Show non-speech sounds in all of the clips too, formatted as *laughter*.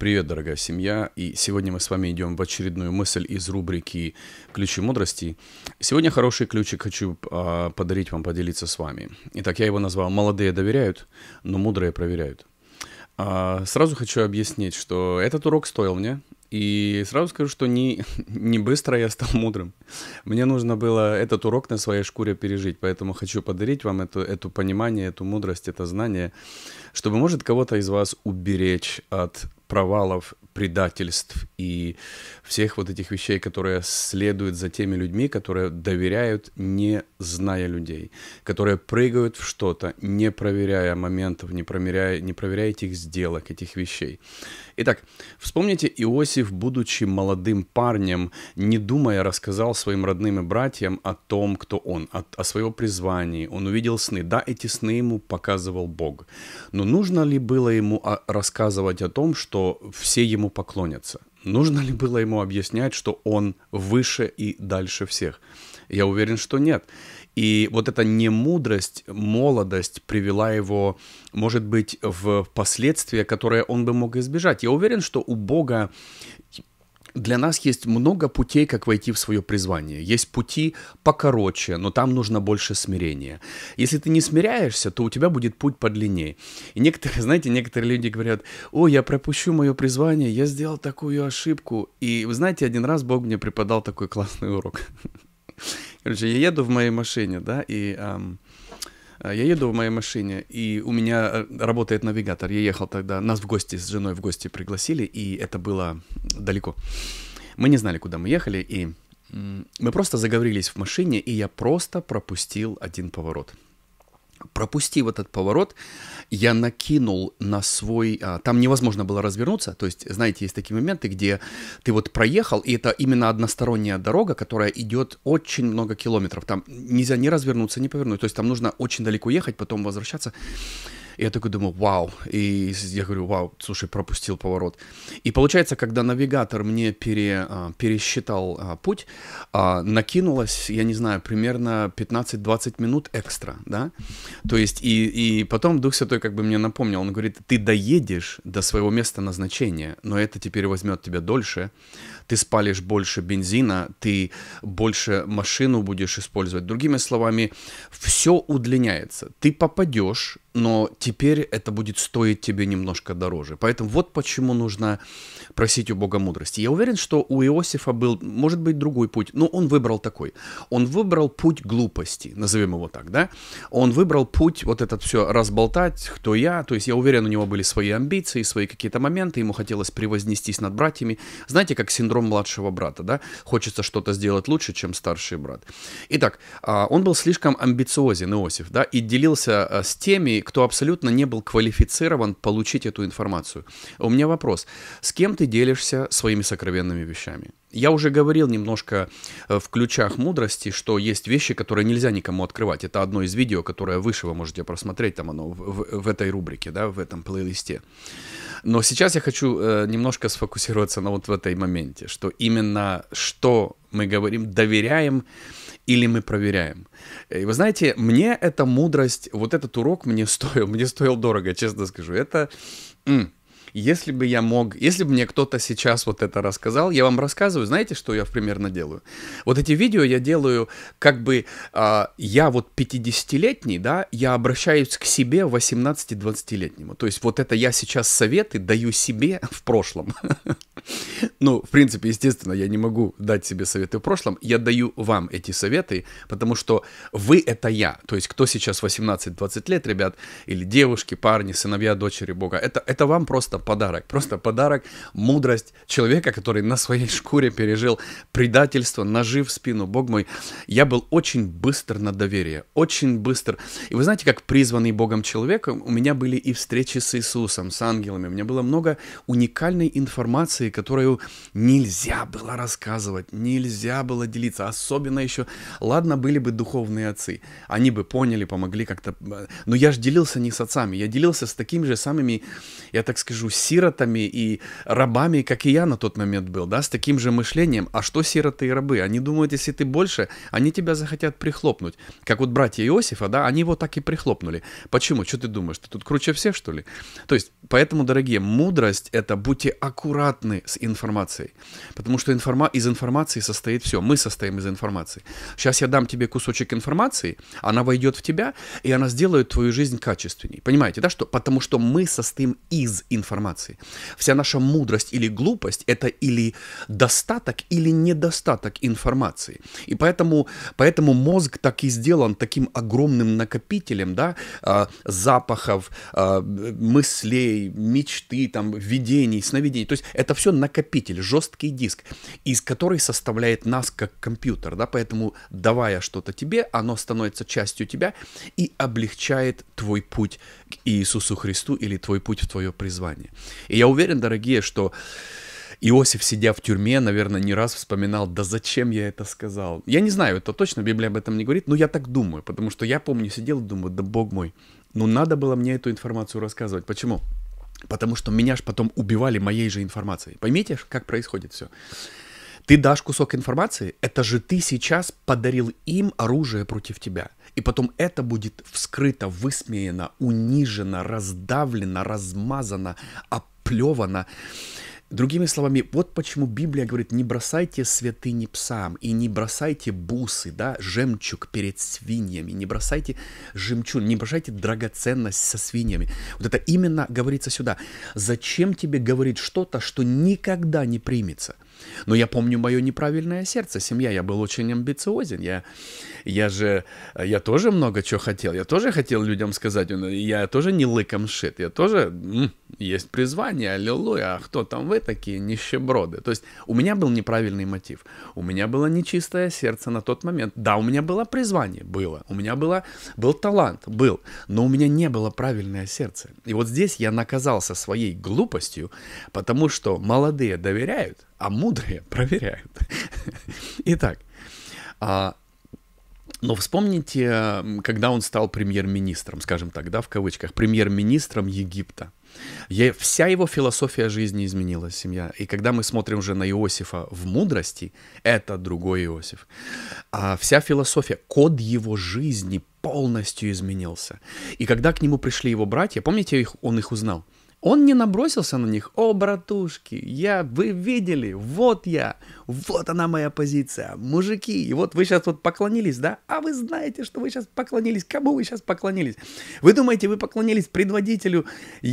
Привет, дорогая семья! И сегодня мы с вами идем в очередную мысль из рубрики «Ключи мудрости». Сегодня хороший ключик хочу а, подарить вам, поделиться с вами. Итак, я его назвал «Молодые доверяют, но мудрые проверяют». А, сразу хочу объяснить, что этот урок стоил мне, и сразу скажу, что не, *laughs* не быстро я стал мудрым. Мне нужно было этот урок на своей шкуре пережить, поэтому хочу подарить вам это, это понимание, эту мудрость, это знание, чтобы, может, кого-то из вас уберечь от провалов, предательств и всех вот этих вещей, которые следуют за теми людьми, которые доверяют, не зная людей, которые прыгают в что-то, не проверяя моментов, не проверяя, не проверяя этих сделок, этих вещей. Итак, вспомните, Иосиф, будучи молодым парнем, не думая, рассказал своим родным и братьям о том, кто он, о, о своем призвании. Он увидел сны. Да, эти сны ему показывал Бог. Но нужно ли было ему а, рассказывать о том, что что все ему поклонятся. Нужно ли было ему объяснять, что он выше и дальше всех? Я уверен, что нет. И вот эта немудрость, молодость привела его, может быть, в последствия, которые он бы мог избежать. Я уверен, что у Бога для нас есть много путей, как войти в свое призвание. Есть пути покороче, но там нужно больше смирения. Если ты не смиряешься, то у тебя будет путь подлиннее. И некоторые, *laughs* знаете, некоторые люди говорят, о, я пропущу мое призвание, я сделал такую ошибку. И вы знаете, один раз Бог мне преподал такой классный урок. *laughs* Короче, я еду в моей машине, да, и эм, Э, я еду в моей машине, и у меня э, работает навигатор. Я ехал тогда, нас в гости с женой в гости пригласили, и это было далеко. Мы не знали, куда мы ехали, и мы просто заговорились в машине, и я просто пропустил один поворот пропустив этот поворот, я накинул на свой... А, там невозможно было развернуться, то есть, знаете, есть такие моменты, где ты вот проехал, и это именно односторонняя дорога, которая идет очень много километров, там нельзя ни развернуться, ни повернуть, то есть там нужно очень далеко ехать, потом возвращаться. И я такой думаю, вау. И я говорю, вау, слушай, пропустил поворот. И получается, когда навигатор мне пере, а, пересчитал а, путь, а, накинулось, я не знаю, примерно 15-20 минут экстра, да? То есть, и, и потом Дух Святой как бы мне напомнил, он говорит, ты доедешь до своего места назначения, но это теперь возьмет тебя дольше, ты спалишь больше бензина, ты больше машину будешь использовать. Другими словами, все удлиняется. Ты попадешь но теперь это будет стоить тебе немножко дороже. Поэтому вот почему нужно просить у Бога мудрости. Я уверен, что у Иосифа был, может быть, другой путь, но он выбрал такой. Он выбрал путь глупости, назовем его так, да? Он выбрал путь вот этот все разболтать, кто я, то есть я уверен, у него были свои амбиции, свои какие-то моменты, ему хотелось превознестись над братьями. Знаете, как синдром младшего брата, да? Хочется что-то сделать лучше, чем старший брат. Итак, а, он был слишком амбициозен, Иосиф, да, и делился а, с теми, кто абсолютно не был квалифицирован получить эту информацию. У меня вопрос. С кем ты делишься своими сокровенными вещами? Я уже говорил немножко э, в ключах мудрости, что есть вещи, которые нельзя никому открывать. Это одно из видео, которое выше вы можете просмотреть, там оно в, в, в этой рубрике, да, в этом плейлисте. Но сейчас я хочу э, немножко сфокусироваться на вот в этой моменте, что именно что мы говорим, доверяем или мы проверяем. И вы знаете, мне эта мудрость, вот этот урок мне *laughs* стоил, мне стоил дорого, честно скажу. Это... М- если бы я мог, если бы мне кто-то сейчас вот это рассказал, я вам рассказываю, знаете, что я примерно делаю? Вот эти видео я делаю, как бы э, я вот 50-летний, да, я обращаюсь к себе 18-20-летнему. То есть вот это я сейчас советы даю себе *laughs* в прошлом. *laughs* Ну, в принципе, естественно, я не могу дать себе советы в прошлом, я даю вам эти советы, потому что вы — это я. То есть кто сейчас 18-20 лет, ребят, или девушки, парни, сыновья, дочери Бога, это, это вам просто подарок, просто подарок, мудрость человека, который на своей шкуре пережил предательство, ножи в спину. Бог мой, я был очень быстр на доверие, очень быстр. И вы знаете, как призванный Богом человек, у меня были и встречи с Иисусом, с ангелами, у меня было много уникальной информации, которую нельзя было рассказывать, нельзя было делиться, особенно еще, ладно, были бы духовные отцы, они бы поняли, помогли как-то, э, но я же делился не с отцами, я делился с такими же самыми, я так скажу, сиротами и рабами, как и я на тот момент был, да, с таким же мышлением. А что сироты и рабы? Они думают, если ты больше, они тебя захотят прихлопнуть. Как вот братья Иосифа, да, они его так и прихлопнули. Почему? Что ты думаешь, ты тут круче всех, что ли? То есть, поэтому, дорогие, мудрость — это будьте аккуратны с информацией, потому что информа из информации состоит все. Мы состоим из информации. Сейчас я дам тебе кусочек информации, она войдет в тебя, и она сделает твою жизнь качественней. Понимаете, да, что? Потому что мы состоим из информации информации. Вся наша мудрость или глупость – это или достаток, или недостаток информации. И поэтому, поэтому мозг так и сделан таким огромным накопителем да, а, запахов, а, мыслей, мечты, там, видений, сновидений. То есть это все накопитель, жесткий диск, из которой составляет нас как компьютер. Да? Поэтому давая что-то тебе, оно становится частью тебя и облегчает твой путь к Иисусу Христу или твой путь в твое призвание. И я уверен, дорогие, что Иосиф, сидя в тюрьме, наверное, не раз вспоминал, да зачем я это сказал. Я не знаю, это точно Библия об этом не говорит, но я так думаю, потому что я помню, сидел и думаю, да бог мой, ну надо было мне эту информацию рассказывать. Почему? Потому что меня же потом убивали моей же информацией. Поймите, как происходит все. Ты дашь кусок информации, это же ты сейчас подарил им оружие против тебя. И потом это будет вскрыто, высмеяно, унижено, раздавлено, размазано, оплевано. Другими словами, вот почему Библия говорит, не бросайте святыни псам и не бросайте бусы, да, жемчуг перед свиньями, не бросайте жемчуг, не бросайте драгоценность со свиньями. Вот это именно говорится сюда. Зачем тебе говорить что-то, что никогда не примется – но я помню мое неправильное сердце, семья. Я был очень амбициозен. Я, я же, я тоже много чего хотел. Я тоже хотел людям сказать, «Ну, я тоже не лыком шит. Я тоже, м, есть призвание, аллилуйя, а кто там вы такие нищеброды? То есть у меня был неправильный мотив. У меня было нечистое сердце на тот момент. Да, у меня было призвание, было. У меня было, был талант, был. Но у меня не было правильное сердце. И вот здесь я наказался своей глупостью, потому что молодые доверяют, а мудрые *laughs* проверяют. Итак, а, но вспомните, когда он стал премьер-министром, скажем так, да, в кавычках, премьер-министром Египта. Я, вся его философия жизни изменилась, семья. И когда мы смотрим уже на Иосифа в мудрости, это другой Иосиф. А вся философия, код его жизни полностью изменился. И когда к нему пришли его братья, помните, их, он их узнал – он не набросился на них, о, братушки, я, вы видели, вот я, вот она моя позиция, мужики, и вот вы сейчас вот поклонились, да, а вы знаете, что вы сейчас поклонились, кому вы сейчас поклонились? Вы думаете, вы поклонились предводителю, э,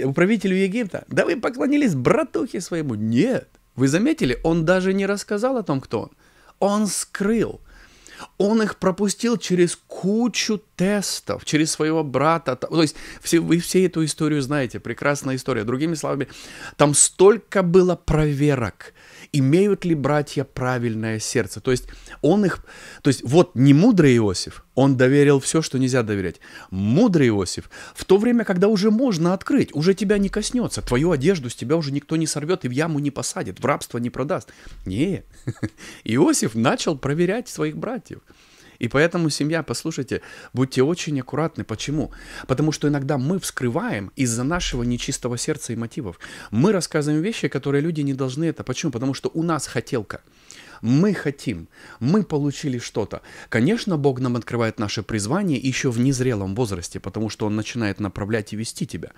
э, управителю Египта? Да вы поклонились братухе своему, нет. Вы заметили, он даже не рассказал о том, кто он. Он скрыл – он их пропустил через кучу тестов, через своего брата. То есть все, вы все эту историю знаете, прекрасная история. Другими словами, там столько было проверок, имеют ли братья правильное сердце. То есть он их, то есть вот не мудрый Иосиф, он доверил все, что нельзя доверять. Мудрый Иосиф, в то время, когда уже можно открыть, уже тебя не коснется, твою одежду с тебя уже никто не сорвет и в яму не посадит, в рабство не продаст. Не, *laughs* Иосиф начал проверять своих братьев. И поэтому, семья, послушайте, будьте очень аккуратны. Почему? Потому что иногда мы вскрываем из-за нашего нечистого сердца и мотивов. Мы рассказываем вещи, которые люди не должны это. Почему? Потому что у нас хотелка – мы хотим, мы получили что-то. Конечно, Бог нам открывает наше призвание еще в незрелом возрасте, потому что Он начинает направлять и вести тебя.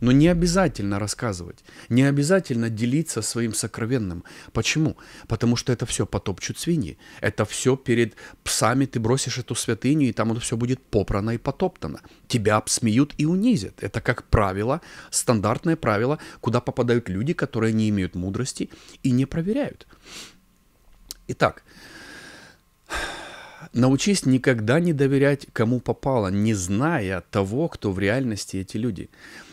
Но не обязательно рассказывать, не обязательно делиться своим сокровенным. Почему? Потому что это все потопчут свиньи. Это все перед псами ты бросишь эту святыню, и там оно все будет попрано и потоптано. Тебя обсмеют и унизят. Это, как правило, стандартное правило, куда попадают люди, которые не имеют мудрости и не проверяют. Итак, научись никогда не доверять кому попало, не зная того, кто в реальности эти люди.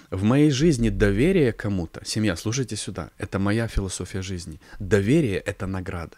В моей жизни доверие кому-то, семья, слушайте сюда, это моя философия жизни. Доверие – это награда.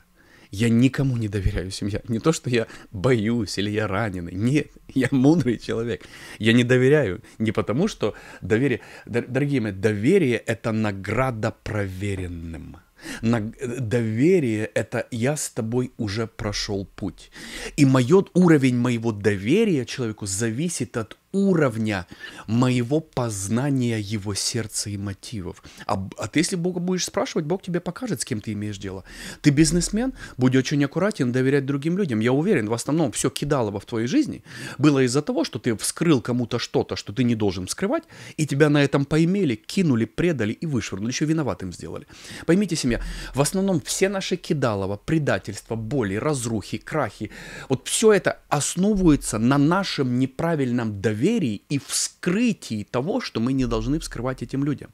Я никому не доверяю, семья. Не то, что я боюсь или я раненый. Нет, я мудрый человек. Я не доверяю. Не потому, что доверие... Дорогие мои, доверие – это награда проверенным. На Доверие – это я с тобой уже прошел путь. И мое, уровень моего доверия человеку зависит от уровня моего познания его сердца и мотивов. А, а ты, если Бога будешь спрашивать, Бог тебе покажет, с кем ты имеешь дело. Ты бизнесмен, будь очень аккуратен доверять другим людям. Я уверен, в основном все кидалово в твоей жизни было из-за того, что ты вскрыл кому-то что-то, что ты не должен скрывать, и тебя на этом поимели, кинули, предали и вышвырнули, еще виноватым сделали. Поймите, семья, в основном все наши кидалово, предательства, боли, разрухи, крахи, вот все это основывается на нашем неправильном доверии недоверии и вскрытии того, что мы не должны вскрывать этим людям.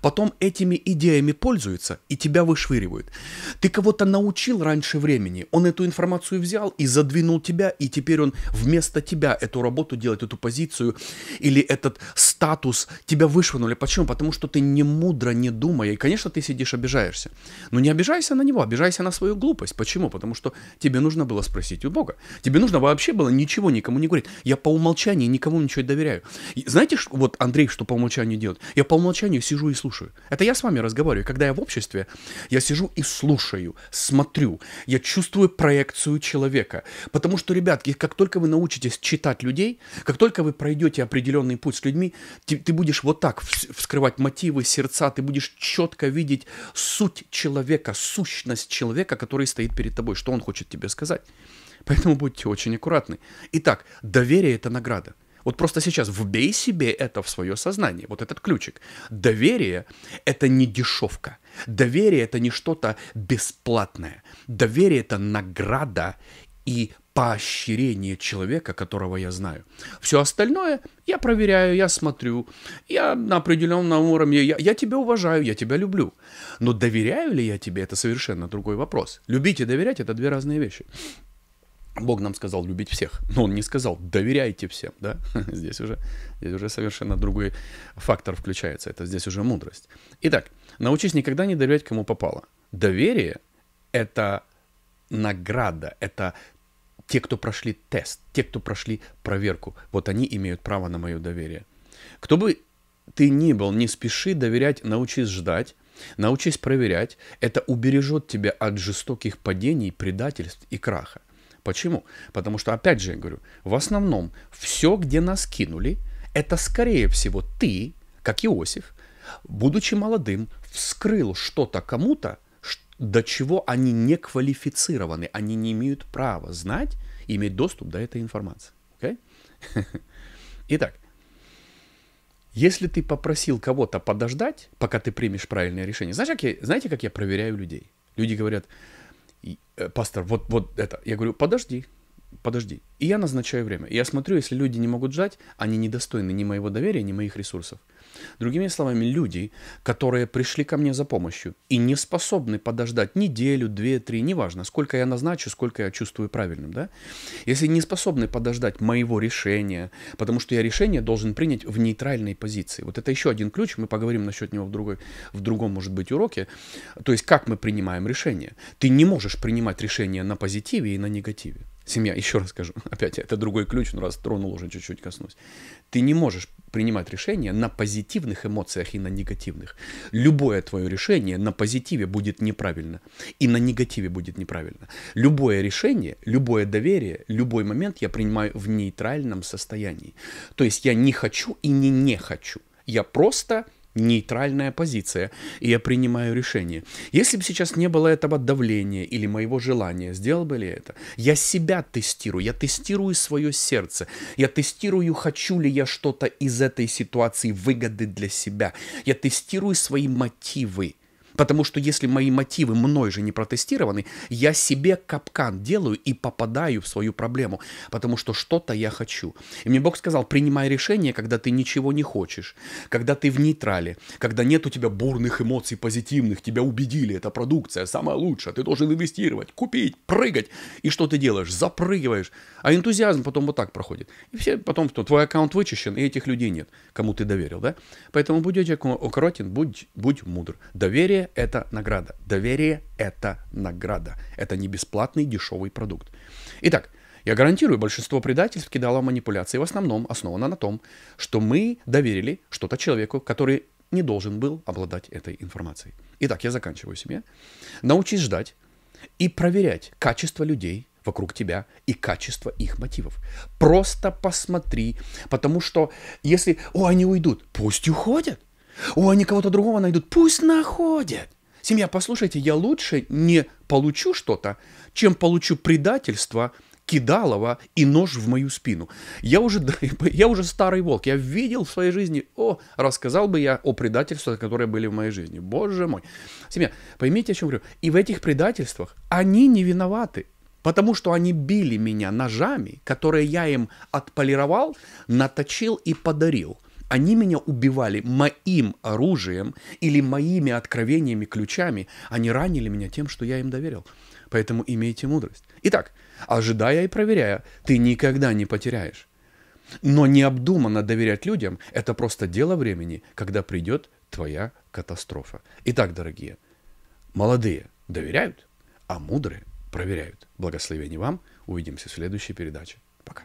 Потом этими идеями пользуются и тебя вышвыривают. Ты кого-то научил раньше времени, он эту информацию взял и задвинул тебя, и теперь он вместо тебя эту работу делает, эту позицию или этот статус тебя вышвырнули. Почему? Потому что ты не мудро не думая, и, конечно, ты сидишь обижаешься. Но не обижайся на него, обижайся на свою глупость. Почему? Потому что тебе нужно было спросить у Бога. Тебе нужно вообще было ничего никому не говорить. Я по умолчанию никому ничего не доверяю. И знаете, что, вот Андрей, что по умолчанию делает? Я по умолчанию сижу и слушаю. Это я с вами разговариваю. Когда я в обществе, я сижу и слушаю, смотрю. Я чувствую проекцию человека. Потому что, ребятки, как только вы научитесь читать людей, как только вы пройдете определенный путь с людьми, ты, ты будешь вот так вскрывать мотивы, сердца, ты будешь четко видеть суть человека, сущность человека, который стоит перед тобой, что он хочет тебе сказать. Поэтому будьте очень аккуратны. Итак, доверие – это награда. Вот просто сейчас вбей себе это в свое сознание, вот этот ключик. Доверие — это не дешевка. Доверие — это не что-то бесплатное. Доверие — это награда и поощрение человека, которого я знаю. Все остальное я проверяю, я смотрю, я на определенном уровне, я, я тебя уважаю, я тебя люблю. Но доверяю ли я тебе, это совершенно другой вопрос. Любить и доверять – это две разные вещи. Бог нам сказал любить всех, но Он не сказал доверяйте всем, да? *laughs* Здесь уже, здесь уже совершенно другой фактор включается, это здесь уже мудрость. Итак, научись никогда не доверять кому попало. Доверие — это награда, это те, кто прошли тест, те, кто прошли проверку, вот они имеют право на мое доверие. Кто бы ты ни был, не спеши доверять, научись ждать, научись проверять. Это убережет тебя от жестоких падений, предательств и краха. Почему? Потому что, опять же, я говорю, в основном все, где нас кинули, это, скорее всего, ты, как Иосиф, будучи молодым, вскрыл что-то кому-то, до чего они не квалифицированы, они не имеют права знать, иметь доступ до этой информации. Okay? *laughs* Итак, если ты попросил кого-то подождать, пока ты примешь правильное решение, знаешь, как я, знаете, как я проверяю людей? Люди говорят, Э, пастор, вот, вот это. Я говорю, подожди, подожди. И я назначаю время. И я смотрю, если люди не могут жать, они недостойны ни моего доверия, ни моих ресурсов. Другими словами, люди, которые пришли ко мне за помощью и не способны подождать неделю, две, три, неважно, сколько я назначу, сколько я чувствую правильным, да? Если не способны подождать моего решения, потому что я решение должен принять в нейтральной позиции. Вот это еще один ключ, мы поговорим насчет него в, другой, в другом, может быть, уроке. То есть, как мы принимаем решение. Ты не можешь принимать решение на позитиве и на негативе семья, еще раз скажу, *laughs* опять, это другой ключ, но раз тронул уже чуть-чуть коснусь. Ты не можешь принимать решения на позитивных эмоциях и на негативных. Любое твое решение на позитиве будет неправильно, и на негативе будет неправильно. Любое решение, любое доверие, любой момент я принимаю в нейтральном состоянии. То есть я не хочу и не не хочу. Я просто нейтральная позиция, и я принимаю решение. Если бы сейчас не было этого давления или моего желания, сделал бы ли это? Я себя тестирую, я тестирую свое сердце, я тестирую, хочу ли я что-то из этой ситуации выгоды для себя, я тестирую свои мотивы, Потому что если мои мотивы мной же не протестированы, я себе капкан делаю и попадаю в свою проблему, потому что что-то я хочу. И мне Бог сказал, принимай решение, когда ты ничего не хочешь, когда ты в нейтрале, когда нет у тебя бурных эмоций позитивных, тебя убедили, эта продукция, самая лучшая, ты должен инвестировать, купить, прыгать. И что ты делаешь? Запрыгиваешь. А энтузиазм потом вот так проходит. И все потом, что твой аккаунт вычищен, и этих людей нет, кому ты доверил, да? Поэтому будь очень аккуратен, будь, будь мудр. Доверие это награда. Доверие – это награда. Это не бесплатный дешевый продукт. Итак, я гарантирую, большинство предательств, кидала манипуляции в основном основано на том, что мы доверили что-то человеку, который не должен был обладать этой информацией. Итак, я заканчиваю себе. Научись ждать и проверять качество людей вокруг тебя и качество их мотивов. Просто посмотри, потому что если, о, они уйдут, пусть уходят. О, они кого-то другого найдут. Пусть находят. Семья, послушайте, я лучше не получу что-то, чем получу предательство, кидалово и нож в мою спину. Я уже, *laughs* я уже старый волк, я видел в своей жизни, о, рассказал бы я о предательствах, которые были в моей жизни. Боже мой. Семья, поймите, о чем говорю. И в этих предательствах они не виноваты. Потому что они били меня ножами, которые я им отполировал, наточил и подарил – они меня убивали моим оружием или моими откровениями, ключами. Они ранили меня тем, что я им доверил. Поэтому имейте мудрость. Итак, ожидая и проверяя, ты никогда не потеряешь. Но необдуманно доверять людям – это просто дело времени, когда придет твоя катастрофа. Итак, дорогие, молодые доверяют, а мудрые проверяют. Благословений вам. Увидимся в следующей передаче. Пока.